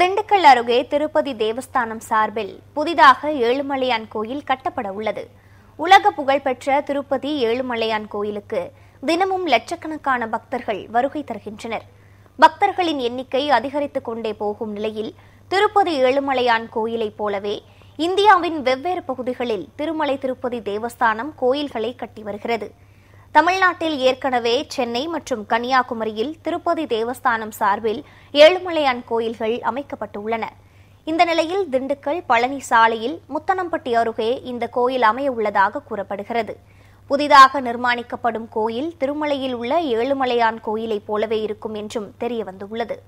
திண்டுக்கல் அருகே திருப்பதி தேவஸ்தானம் சார்பில் புதிதாக ஏழுமலையான் கோயில் கட்டப்பட உள்ளது உலக புகழ்பெற்ற திருப்பதி ஏழுமலையான் கோயிலுக்கு தினமும் லட்சக்கணக்கான பக்தர்கள் வருகை தருகின்றனர் பக்தர்களின் எண்ணிக்கை அதிகரித்துக் கொண்டே போகும் நிலையில் திருப்பதி ஏழுமலையான் கோயிலைப் போலவே இந்தியாவின் வெவ்வேறு பகுதிகளில் திருமலை திருப்பதி தேவஸ்தானம் கோயில்களை கட்டி வருகிறது தமிழ்நாட்டில் ஏற்கனவே சென்னை மற்றும் கன்னியாகுமரியில் திருப்பதி தேவஸ்தானம் சார்பில் ஏழுமலையான் கோயில்கள் அமைக்கப்பட்டுள்ளன இந்த நிலையில் திண்டுக்கல் பழனி சாலையில் முத்தனம்பட்டி அருகே இந்த கோயில் அமைய உள்ளதாக கூறப்படுகிறது புதிதாக நிர்மாணிக்கப்படும் கோயில் திருமலையில் உள்ள ஏழுமலையான் கோயிலைப் போலவே இருக்கும் என்றும் தெரியவந்துள்ளது